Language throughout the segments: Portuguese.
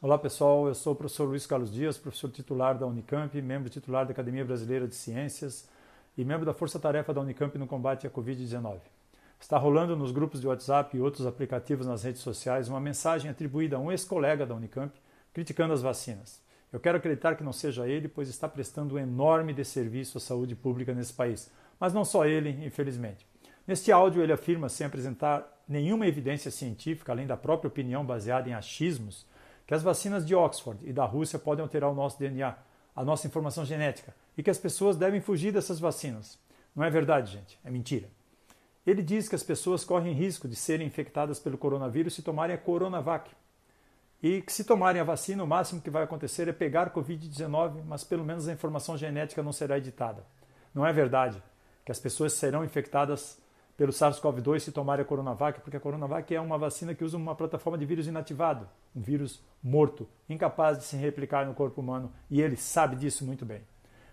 Olá pessoal, eu sou o professor Luiz Carlos Dias, professor titular da Unicamp, membro titular da Academia Brasileira de Ciências e membro da Força Tarefa da Unicamp no combate à Covid-19. Está rolando nos grupos de WhatsApp e outros aplicativos nas redes sociais uma mensagem atribuída a um ex-colega da Unicamp criticando as vacinas. Eu quero acreditar que não seja ele, pois está prestando um enorme desserviço à saúde pública nesse país. Mas não só ele, infelizmente. Neste áudio, ele afirma, sem apresentar nenhuma evidência científica, além da própria opinião baseada em achismos, que as vacinas de Oxford e da Rússia podem alterar o nosso DNA, a nossa informação genética, e que as pessoas devem fugir dessas vacinas. Não é verdade, gente, é mentira. Ele diz que as pessoas correm risco de serem infectadas pelo coronavírus se tomarem a Coronavac. E que se tomarem a vacina, o máximo que vai acontecer é pegar Covid-19, mas pelo menos a informação genética não será editada. Não é verdade que as pessoas serão infectadas pelo SARS-CoV-2 se tomarem a Coronavac, porque a Coronavac é uma vacina que usa uma plataforma de vírus inativado, um vírus morto, incapaz de se replicar no corpo humano, e ele sabe disso muito bem.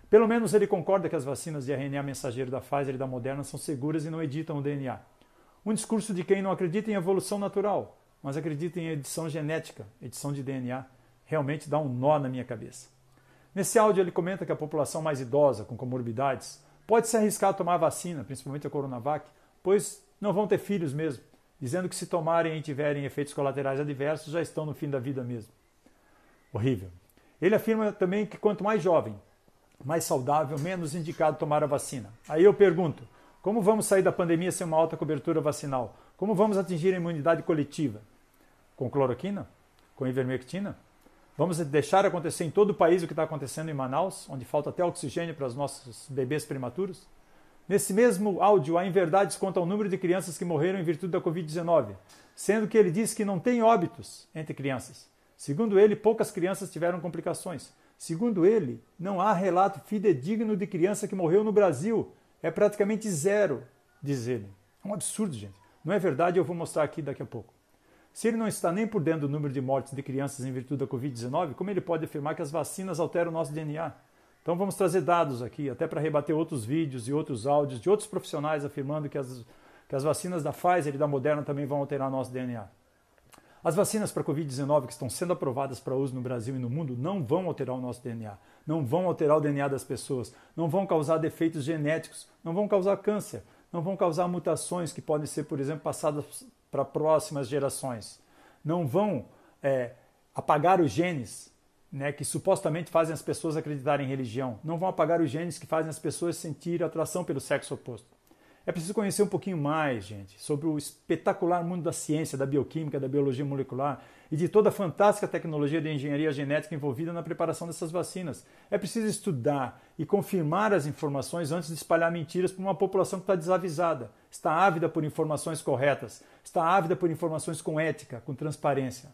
Pelo menos ele concorda que as vacinas de RNA mensageiro da Pfizer e da Moderna são seguras e não editam o DNA. Um discurso de quem não acredita em evolução natural, mas acredita em edição genética, edição de DNA, realmente dá um nó na minha cabeça. Nesse áudio ele comenta que a população mais idosa, com comorbidades, pode se arriscar a tomar a vacina, principalmente a Coronavac, pois não vão ter filhos mesmo, dizendo que se tomarem e tiverem efeitos colaterais adversos, já estão no fim da vida mesmo. Horrível. Ele afirma também que quanto mais jovem, mais saudável, menos indicado tomar a vacina. Aí eu pergunto: como vamos sair da pandemia sem uma alta cobertura vacinal? Como vamos atingir a imunidade coletiva? Com cloroquina? Com ivermectina? Vamos deixar acontecer em todo o país o que está acontecendo em Manaus, onde falta até oxigênio para os nossos bebês prematuros? Nesse mesmo áudio, há inverdades quanto ao número de crianças que morreram em virtude da Covid-19, sendo que ele diz que não tem óbitos entre crianças. Segundo ele, poucas crianças tiveram complicações. Segundo ele, não há relato fidedigno de criança que morreu no Brasil. É praticamente zero, diz ele. É um absurdo, gente. Não é verdade, eu vou mostrar aqui daqui a pouco. Se ele não está nem por dentro do número de mortes de crianças em virtude da Covid-19, como ele pode afirmar que as vacinas alteram o nosso DNA? Então vamos trazer dados aqui, até para rebater outros vídeos e outros áudios de outros profissionais afirmando que as, que as vacinas da Pfizer e da Moderna também vão alterar nosso DNA. As vacinas para Covid-19 que estão sendo aprovadas para uso no Brasil e no mundo não vão alterar o nosso DNA, não vão alterar o DNA das pessoas, não vão causar defeitos genéticos, não vão causar câncer, não vão causar mutações que podem ser, por exemplo, passadas para próximas gerações, não vão é, apagar os genes né, que supostamente fazem as pessoas acreditarem em religião, não vão apagar os genes que fazem as pessoas sentir atração pelo sexo oposto. É preciso conhecer um pouquinho mais, gente, sobre o espetacular mundo da ciência, da bioquímica, da biologia molecular e de toda a fantástica tecnologia de engenharia genética envolvida na preparação dessas vacinas. É preciso estudar e confirmar as informações antes de espalhar mentiras para uma população que está desavisada, está ávida por informações corretas, está ávida por informações com ética, com transparência.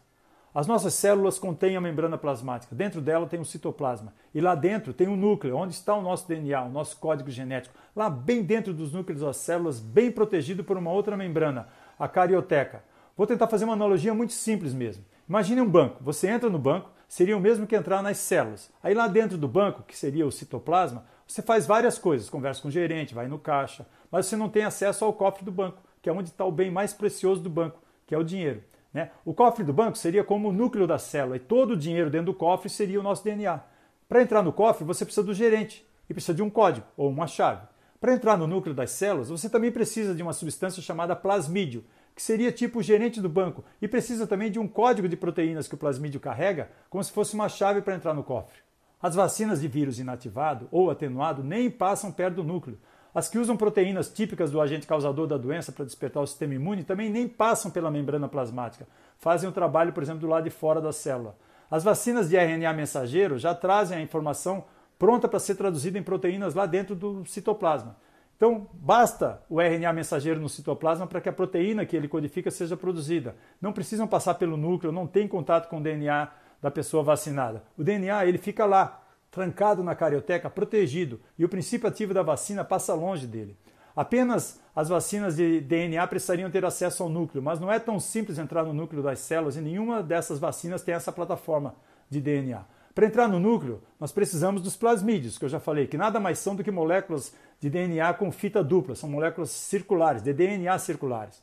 As nossas células contêm a membrana plasmática. Dentro dela tem o citoplasma. E lá dentro tem o núcleo, onde está o nosso DNA, o nosso código genético. Lá bem dentro dos núcleos das células, bem protegido por uma outra membrana, a carioteca. Vou tentar fazer uma analogia muito simples mesmo. Imagine um banco. Você entra no banco, seria o mesmo que entrar nas células. Aí lá dentro do banco, que seria o citoplasma, você faz várias coisas, conversa com o gerente, vai no caixa, mas você não tem acesso ao cofre do banco, que é onde está o bem mais precioso do banco, que é o dinheiro. Né? O cofre do banco seria como o núcleo da célula e todo o dinheiro dentro do cofre seria o nosso DNA. Para entrar no cofre, você precisa do gerente e precisa de um código ou uma chave. Para entrar no núcleo das células, você também precisa de uma substância chamada plasmídio, que seria tipo o gerente do banco, e precisa também de um código de proteínas que o plasmídio carrega, como se fosse uma chave para entrar no cofre. As vacinas de vírus inativado ou atenuado nem passam perto do núcleo, as que usam proteínas típicas do agente causador da doença para despertar o sistema imune também nem passam pela membrana plasmática, fazem o trabalho, por exemplo, do lado de fora da célula. As vacinas de RNA mensageiro já trazem a informação pronta para ser traduzida em proteínas lá dentro do citoplasma. Então, basta o RNA mensageiro no citoplasma para que a proteína que ele codifica seja produzida. Não precisam passar pelo núcleo, não tem contato com o DNA da pessoa vacinada. O DNA ele fica lá, trancado na carioteca, protegido, e o princípio ativo da vacina passa longe dele. Apenas as vacinas de DNA precisariam ter acesso ao núcleo, mas não é tão simples entrar no núcleo das células e nenhuma dessas vacinas tem essa plataforma de DNA. Para entrar no núcleo, nós precisamos dos plasmídios, que eu já falei, que nada mais são do que moléculas de DNA com fita dupla, são moléculas circulares, de DNA circulares.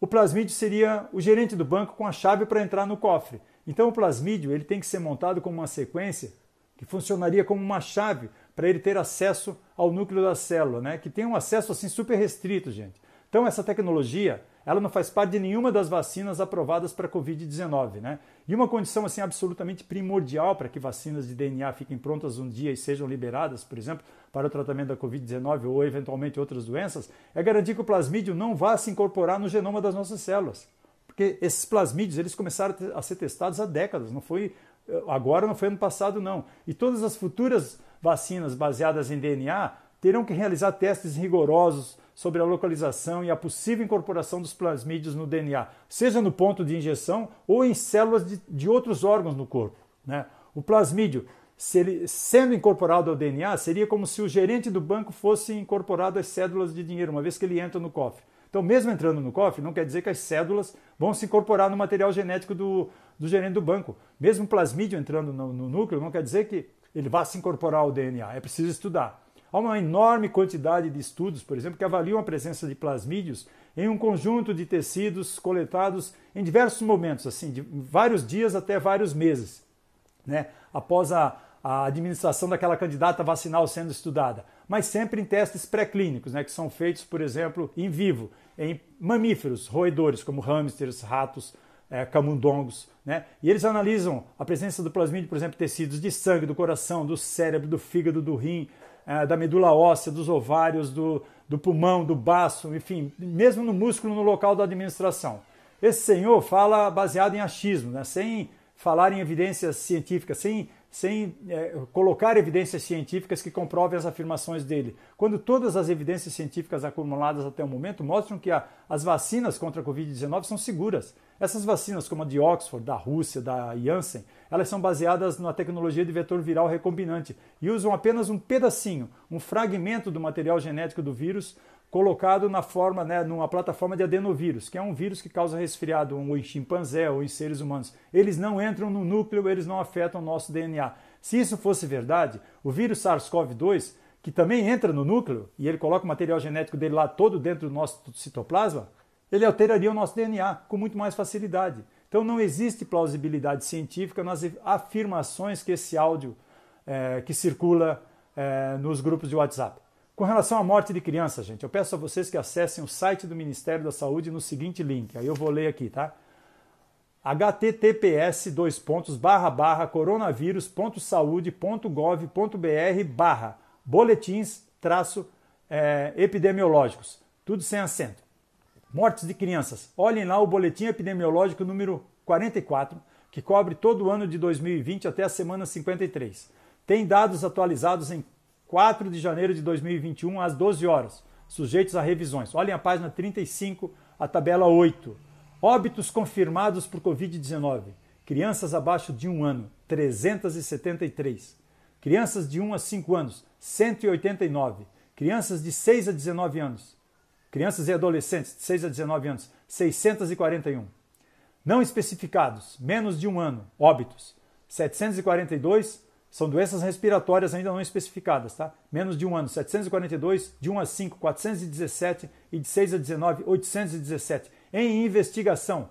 O plasmídio seria o gerente do banco com a chave para entrar no cofre. Então o plasmídio ele tem que ser montado como uma sequência que funcionaria como uma chave para ele ter acesso ao núcleo da célula, né? que tem um acesso assim super restrito, gente. Então essa tecnologia, ela não faz parte de nenhuma das vacinas aprovadas para a COVID-19, né? E uma condição assim absolutamente primordial para que vacinas de DNA fiquem prontas um dia e sejam liberadas, por exemplo, para o tratamento da COVID-19 ou eventualmente outras doenças, é garantir que o plasmídio não vá se incorporar no genoma das nossas células. Porque esses plasmídios, eles começaram a ser testados há décadas, não foi Agora não foi ano passado, não. E todas as futuras vacinas baseadas em DNA terão que realizar testes rigorosos sobre a localização e a possível incorporação dos plasmídios no DNA, seja no ponto de injeção ou em células de, de outros órgãos no corpo. Né? O plasmídio, se ele, sendo incorporado ao DNA, seria como se o gerente do banco fosse incorporado às cédulas de dinheiro, uma vez que ele entra no cofre. Então, mesmo entrando no cofre, não quer dizer que as cédulas vão se incorporar no material genético do, do gerente do banco. Mesmo plasmídio entrando no, no núcleo não quer dizer que ele vá se incorporar ao DNA, é preciso estudar. Há uma enorme quantidade de estudos, por exemplo, que avaliam a presença de plasmídios em um conjunto de tecidos coletados em diversos momentos, assim, de vários dias até vários meses, né? após a, a administração daquela candidata vacinal sendo estudada, mas sempre em testes pré-clínicos, né, que são feitos, por exemplo, em vivo, em mamíferos, roedores, como hamsters, ratos, é, camundongos, né? E eles analisam a presença do plasmídio, por exemplo, tecidos de sangue, do coração, do cérebro, do fígado, do rim, é, da medula óssea, dos ovários, do, do pulmão, do baço, enfim, mesmo no músculo no local da administração. Esse senhor fala baseado em achismo, né? sem falar em evidências científicas, sem, sem é, colocar evidências científicas que comprovem as afirmações dele. Quando todas as evidências científicas acumuladas até o momento mostram que a, as vacinas contra a Covid-19 são seguras. Essas vacinas, como a de Oxford, da Rússia, da Janssen, elas são baseadas na tecnologia de vetor viral recombinante e usam apenas um pedacinho, um fragmento do material genético do vírus colocado na forma, né, numa plataforma de adenovírus, que é um vírus que causa resfriado ou em chimpanzé ou em seres humanos. Eles não entram no núcleo, eles não afetam o nosso DNA. Se isso fosse verdade, o vírus SARS-CoV-2, que também entra no núcleo e ele coloca o material genético dele lá todo dentro do nosso citoplasma, ele alteraria o nosso DNA com muito mais facilidade. Então não existe plausibilidade científica nas afirmações que esse áudio é, que circula é, nos grupos de WhatsApp. Com relação à morte de criança, gente, eu peço a vocês que acessem o site do Ministério da Saúde no seguinte link. Aí eu vou ler aqui, tá? https dois pontos barra barra coronavírus.saude.gov.br barra boletins traço é, epidemiológicos. Tudo sem acento. Mortes de crianças. Olhem lá o boletim epidemiológico número 44, que cobre todo o ano de 2020 até a semana 53. Tem dados atualizados em 4 de janeiro de 2021 às 12 horas, sujeitos a revisões. Olhem a página 35, a tabela 8. Óbitos confirmados por COVID-19. Crianças abaixo de um ano, 373. Crianças de 1 a 5 anos, 189. Crianças de 6 a 19 anos, crianças e adolescentes de 6 a 19 anos, 641. Não especificados, menos de um ano, óbitos, 742, são doenças respiratórias ainda não especificadas, tá? Menos de um ano, 742, de 1 a 5, 417 e de 6 a 19, 817. Em investigação,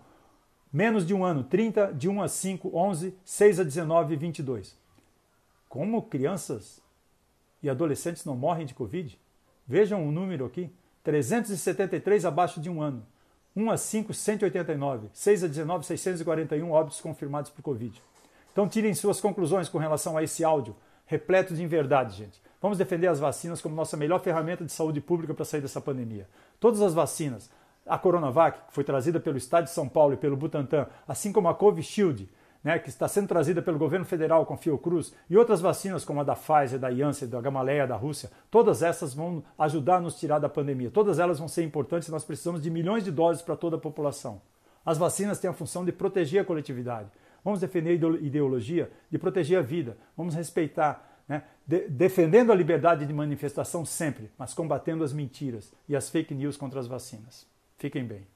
menos de um ano, 30, de 1 a 5, 11, 6 a 19 22. Como crianças e adolescentes não morrem de Covid? Vejam o número aqui, 373 abaixo de um ano. 1 a 5, 189. 6 a 19, 641 óbitos confirmados por Covid. Então tirem suas conclusões com relação a esse áudio, repleto de inverdades, gente. Vamos defender as vacinas como nossa melhor ferramenta de saúde pública para sair dessa pandemia. Todas as vacinas, a Coronavac, que foi trazida pelo Estado de São Paulo e pelo Butantan, assim como a Shield, né, que está sendo trazida pelo governo federal com Fiocruz, e outras vacinas como a da Pfizer, da Janssen, da Gamaleya, da Rússia, todas essas vão ajudar a nos tirar da pandemia. Todas elas vão ser importantes nós precisamos de milhões de doses para toda a população. As vacinas têm a função de proteger a coletividade. Vamos defender a ideologia de proteger a vida. Vamos respeitar né? De defendendo a liberdade de manifestação sempre, mas combatendo as mentiras e as fake news contra as vacinas. Fiquem bem.